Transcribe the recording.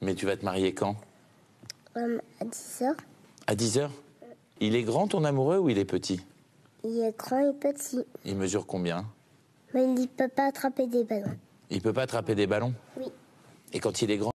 Mais tu vas te marier quand hum, À 10h. À 10h Il est grand ton amoureux ou il est petit Il est grand et petit. Il mesure combien Mais il ne peut pas attraper des ballons. Il peut pas attraper des ballons Oui. Et quand il est grand